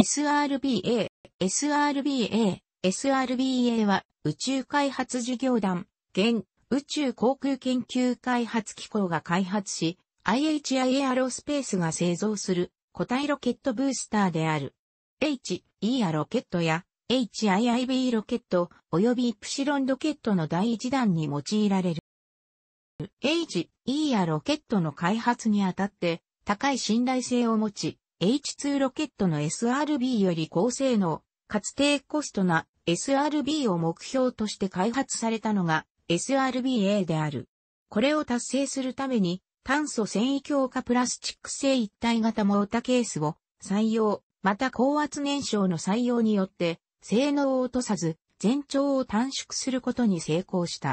SRBA、SRBA、SRBA は宇宙開発事業団、現宇宙航空研究開発機構が開発し、IHI エアロスペースが製造する固体ロケットブースターである。H、E アロケットや HIIB ロケット及びプシロンロケットの第一弾に用いられる。H、E アロケットの開発にあたって高い信頼性を持ち、H2 ロケットの SRB より高性能、かつ低コストな SRB を目標として開発されたのが SRBA である。これを達成するために炭素繊維強化プラスチック製一体型モータケースを採用、また高圧燃焼の採用によって性能を落とさず全長を短縮することに成功した。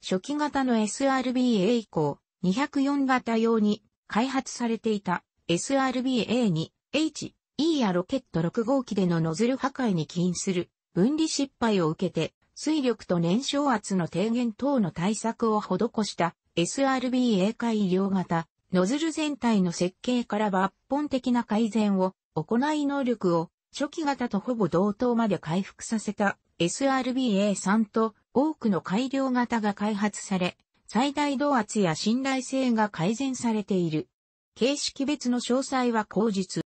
初期型の SRBA 以降、204型用に開発されていた SRBA2、H、E やロケット6号機でのノズル破壊に起因する分離失敗を受けて、水力と燃焼圧の低減等の対策を施した SRBA 改良型、ノズル全体の設計から抜本的な改善を行い能力を初期型とほぼ同等まで回復させた SRBA3 と多くの改良型が開発され、最大同圧や信頼性が改善されている。形式別の詳細は後日。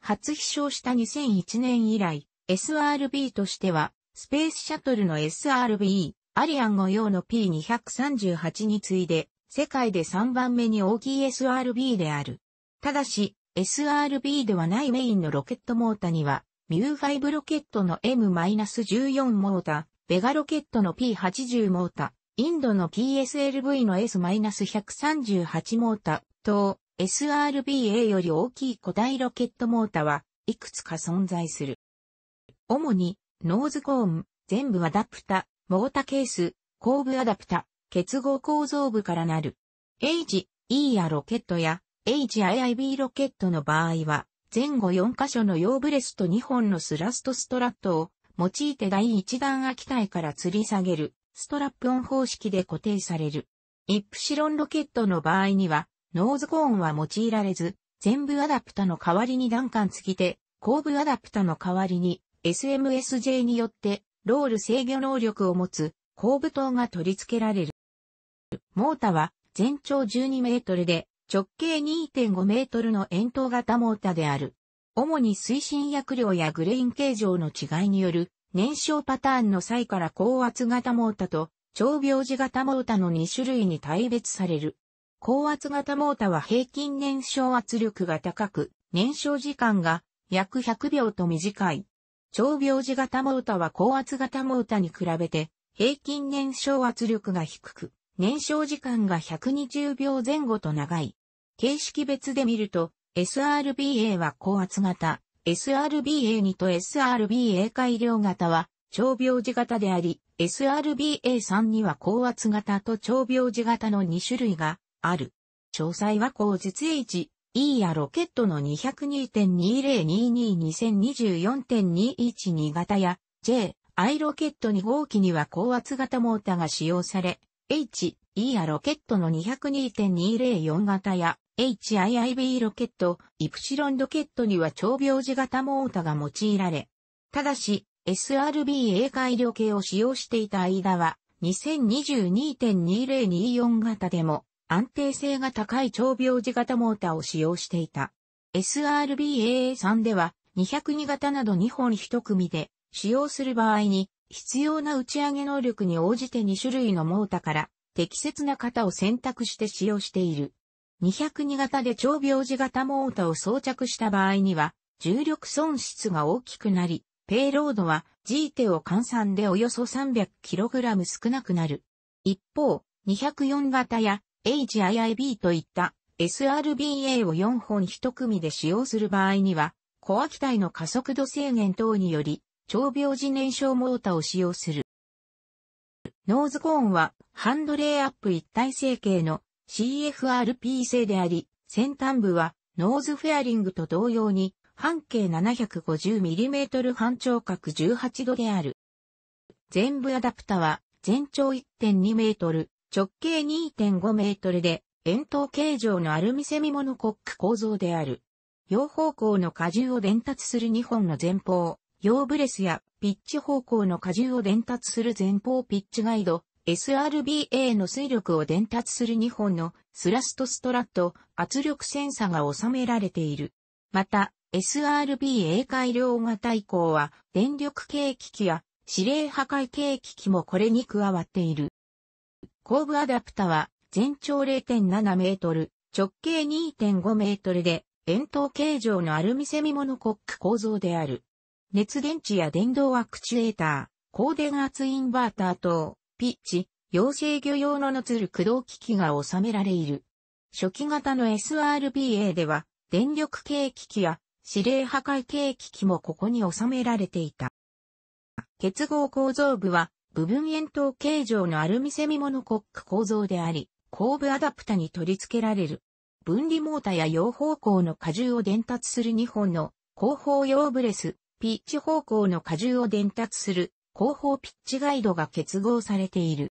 初飛翔した2001年以来、SRB としては、スペースシャトルの SRB、アリアン5用の P238 に次いで、世界で3番目に大きい SRB である。ただし、SRB ではないメインのロケットモータには、ミュー5ロケットの M-14 モータ、ベガロケットの P80 モータ、インドの PSLV の S-138 モータ、と、SRBA より大きい古代ロケットモータはいくつか存在する。主にノーズコーン、全部アダプタ、モータケース、後部アダプタ、結合構造部からなる。H、E やロケットや H ジ IIB ロケットの場合は、前後4箇所の用ブレスと2本のスラストストラットを用いて第1段秋体から吊り下げるストラップオン方式で固定される。イプシロンロケットの場合にはノーズコーンは用いられず、全部アダプタの代わりに段間付きて、後部アダプタの代わりに SMSJ によってロール制御能力を持つ後部灯が取り付けられる。モータは全長12メートルで直径2.5メートルの円筒型モータである。主に推進薬量やグレイン形状の違いによる燃焼パターンの際から高圧型モータと超病児型モータの2種類に大別される。高圧型モータは平均燃焼圧力が高く、燃焼時間が約100秒と短い。超秒時型モータは高圧型モータに比べて平均燃焼圧力が低く、燃焼時間が120秒前後と長い。形式別で見ると、SRBA は高圧型、SRBA2 と SRBA 改良型は超秒時型であり、SRBA3 には高圧型と超秒時型の2種類がある。詳細は後日 H、E やロケットの202.2022-2024.212型や J、I ロケット2号機には高圧型モータが使用され、H、E やロケットの202.204型や HIIB ロケット、イプシロンロケットには長秒時型モータが用いられ、ただし、SRB a 改良系を使用していた間は、2022.2024型でも、安定性が高い長病時型モーターを使用していた。SRBAA3 では202型など2本1組で使用する場合に必要な打ち上げ能力に応じて2種類のモータから適切な型を選択して使用している。202型で長病時型モータを装着した場合には重力損失が大きくなり、ペイロードは G 手を換算でおよそ 300kg 少なくなる。一方、204型や HIIB といった SRBA を4本1組で使用する場合には、コア機体の加速度制限等により、超病時燃焼モーターを使用する。ノーズコーンは、ハンドレイアップ一体成形の CFRP 製であり、先端部は、ノーズフェアリングと同様に、半径 750mm 半長角18度である。全部アダプタは、全長1.2メートル、直径2.5メートルで、円筒形状のアルミセミモノコック構造である。両方向の荷重を伝達する2本の前方、用ブレスやピッチ方向の荷重を伝達する前方ピッチガイド、SRBA の水力を伝達する2本のスラストストラット圧力センサが収められている。また、SRBA 改良型以降は電力計機器や指令破壊計機器もこれに加わっている。後部アダプタは全長0.7メートル、直径2.5メートルで、円筒形状のアルミセミモノコック構造である。熱電池や電動アクチュエーター、高電圧インバーター等、ピッチ、養成魚用のノズル駆動機器が収められいる。初期型の SRBA では、電力系機器や指令破壊系機器もここに収められていた。結合構造部は、部分円筒形状のアルミセミモノコック構造であり、後部アダプタに取り付けられる。分離モータや両方向の荷重を伝達する2本の後方用ブレス、ピッチ方向の荷重を伝達する後方ピッチガイドが結合されている。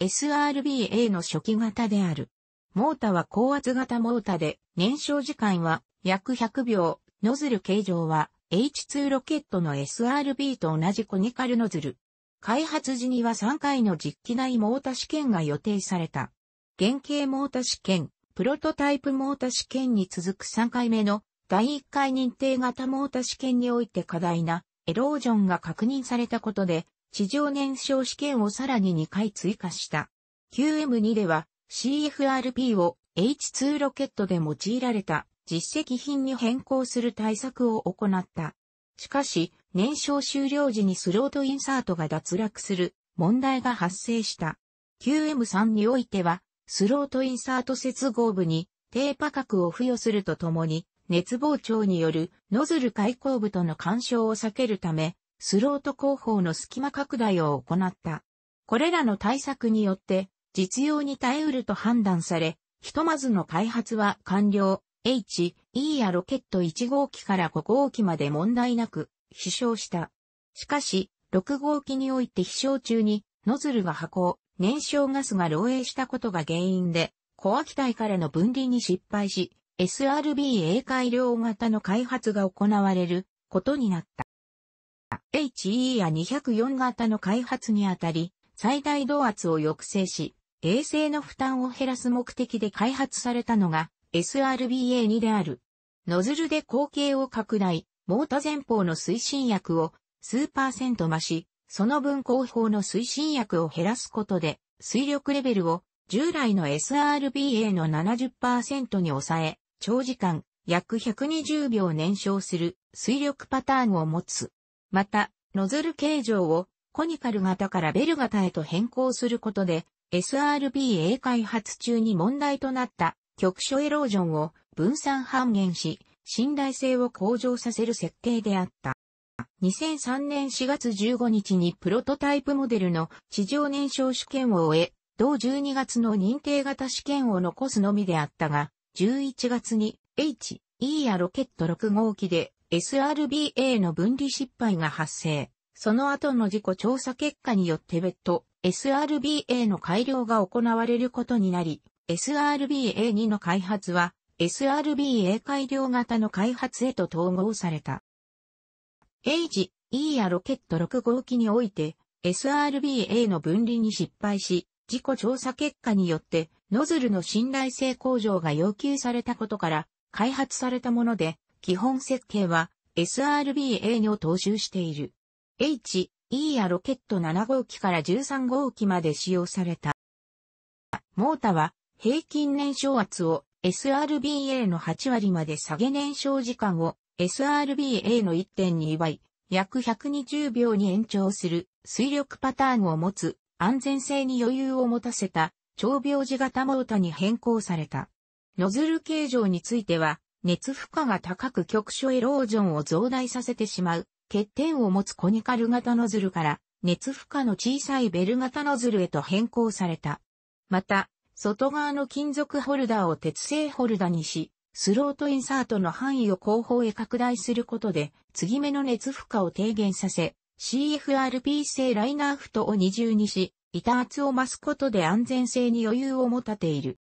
SRBA の初期型である。モータは高圧型モータで、燃焼時間は約100秒、ノズル形状は H2 ロケットの SRB と同じコニカルノズル。開発時には3回の実機内モータ試験が予定された。原型モータ試験、プロトタイプモータ試験に続く3回目の第1回認定型モータ試験において過大なエロージョンが確認されたことで、地上燃焼試験をさらに2回追加した。QM2 では CFRP を H2 ロケットで用いられた実績品に変更する対策を行った。しかし、燃焼終了時にスロートインサートが脱落する問題が発生した。QM3 においては、スロートインサート接合部に低価格を付与するとともに、熱膨張によるノズル開口部との干渉を避けるため、スロート工法の隙間拡大を行った。これらの対策によって、実用に耐えうると判断され、ひとまずの開発は完了、H、E やロケット1号機から5号機まで問題なく飛翔した。しかし、6号機において飛翔中に、ノズルが破行、燃焼ガスが漏洩したことが原因で、コア機体からの分離に失敗し、SRB a 改良型の開発が行われることになった。HE や204型の開発にあたり、最大動圧を抑制し、衛星の負担を減らす目的で開発されたのが SRBA2 である。ノズルで口径を拡大、モータ前方の推進薬を数パーセント増し、その分後方の推進薬を減らすことで、水力レベルを従来の SRBA の70%に抑え、長時間約120秒燃焼する水力パターンを持つ。また、ノズル形状をコニカル型からベル型へと変更することで、SRBA 開発中に問題となった局所エロージョンを分散半減し、信頼性を向上させる設定であった。2003年4月15日にプロトタイプモデルの地上燃焼試験を終え、同12月の認定型試験を残すのみであったが、11月に H、E やロケット6号機で SRBA の分離失敗が発生。その後の事故調査結果によって別途 SRBA の改良が行われることになり、SRBA2 の開発は SRB a 改良型の開発へと統合された。エイジ、E やロケット6号機において、SRBA の分離に失敗し、事故調査結果によって、ノズルの信頼性向上が要求されたことから、開発されたもので、基本設計は SRBA にを踏襲している。H、E やロケット7号機から13号機まで使用された。モータは平均燃焼圧を SRBA の8割まで下げ燃焼時間を SRBA の1.2倍、約120秒に延長する水力パターンを持つ安全性に余裕を持たせた長秒時型モータに変更された。ノズル形状については熱負荷が高く局所エロージョンを増大させてしまう欠点を持つコニカル型ノズルから熱負荷の小さいベル型ノズルへと変更された。また、外側の金属ホルダーを鉄製ホルダーにし、スロートインサートの範囲を後方へ拡大することで、継ぎ目の熱負荷を低減させ、CFRP 製ライナーフトを二重にし、板圧を増すことで安全性に余裕を持たている。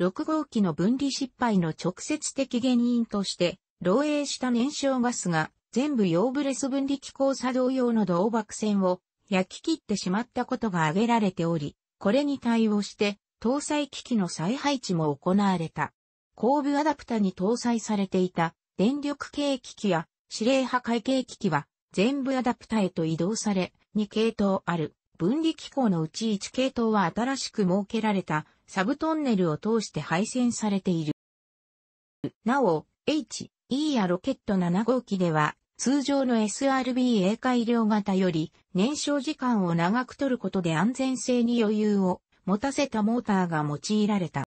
6号機の分離失敗の直接的原因として、漏洩した燃焼ガスが全部用ブレス分離機構作動用の銅爆線を焼き切ってしまったことが挙げられており、これに対応して搭載機器の再配置も行われた。後部アダプタに搭載されていた電力系機器や指令破壊系機器は全部アダプタへと移動され、2系統ある分離機構のうち1系統は新しく設けられたサブトンネルを通して配線されている。なお、H、E やロケット7号機では通常の SRB a 改良型より燃焼時間を長く取ることで安全性に余裕を持たせたモーターが用いられた。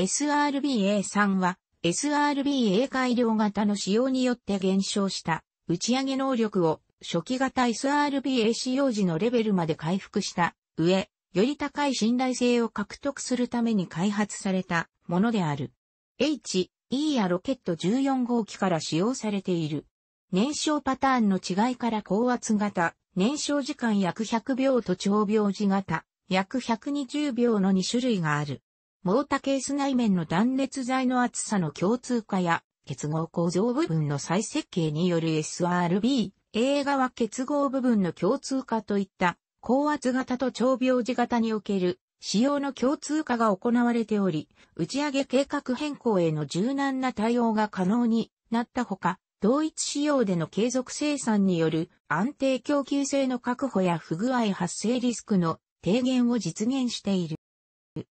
SRBA3 は SRBA 改良型の使用によって減少した打ち上げ能力を初期型 SRBA 使用時のレベルまで回復した上、より高い信頼性を獲得するために開発されたものである。H、E やロケット14号機から使用されている。燃焼パターンの違いから高圧型、燃焼時間約100秒と長秒時型、約120秒の2種類がある。モータケース内面の断熱材の厚さの共通化や結合構造部分の再設計による SRB、A 側結合部分の共通化といった高圧型と長病字型における使用の共通化が行われており、打ち上げ計画変更への柔軟な対応が可能になったほか、同一仕様での継続生産による安定供給性の確保や不具合発生リスクの低減を実現している。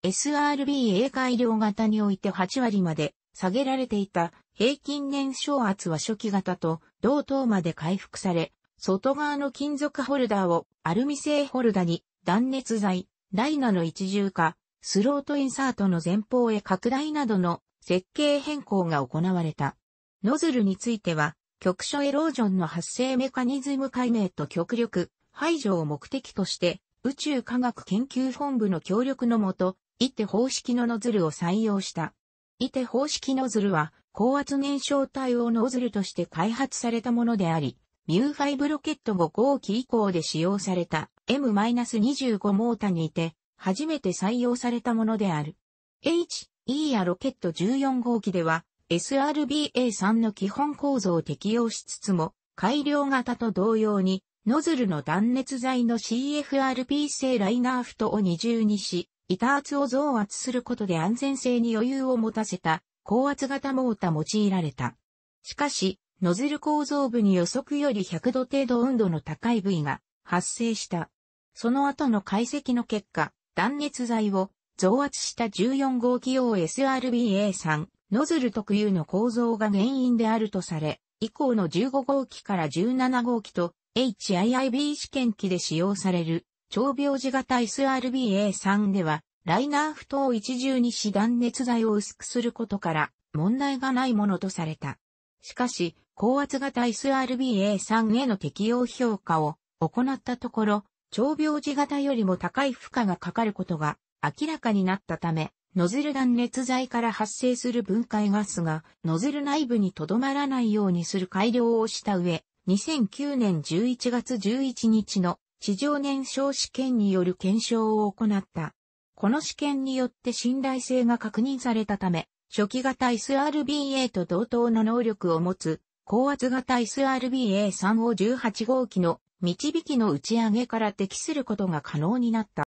SRB 英改良型において8割まで下げられていた平均燃焼圧は初期型と同等まで回復され、外側の金属ホルダーをアルミ製ホルダに断熱材、ライナの一重化、スロートインサートの前方へ拡大などの設計変更が行われた。ノズルについては、局所エロージョンの発生メカニズム解明と極力排除を目的として、宇宙科学研究本部の協力のもと、イテ方式のノズルを採用した。イテ方式ノズルは、高圧燃焼対応ノズルとして開発されたものであり、ミュー5ロケット5号機以降で使用された M-25 モータにて、初めて採用されたものである。H、E やロケット14号機では、SRBA3 の基本構造を適用しつつも、改良型と同様に、ノズルの断熱材の CFRP 製ライナーフトを二重にし、板圧を増圧することで安全性に余裕を持たせた高圧型モータ用いられた。しかし、ノズル構造部に予測より100度程度温度の高い部位が発生した。その後の解析の結果、断熱材を増圧した14号機用 SRBA3 ノズル特有の構造が原因であるとされ、以降の15号機から17号機と HIIB 試験機で使用される、長病児型 SRBA3 では、ライナー不等一重に死断熱材を薄くすることから、問題がないものとされた。しかし、高圧型 SRBA3 への適用評価を行ったところ、長病児型よりも高い負荷がかかることが明らかになったため、ノズル断熱材から発生する分解ガスがノズル内部にとどまらないようにする改良をした上、2009年11月11日の地上燃焼試験による検証を行った。この試験によって信頼性が確認されたため、初期型 SRBA と同等の能力を持つ、高圧型 SRBA3 を18号機の導きの打ち上げから適することが可能になった。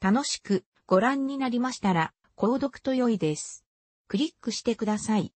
楽しくご覧になりましたら、購読と良いです。クリックしてください。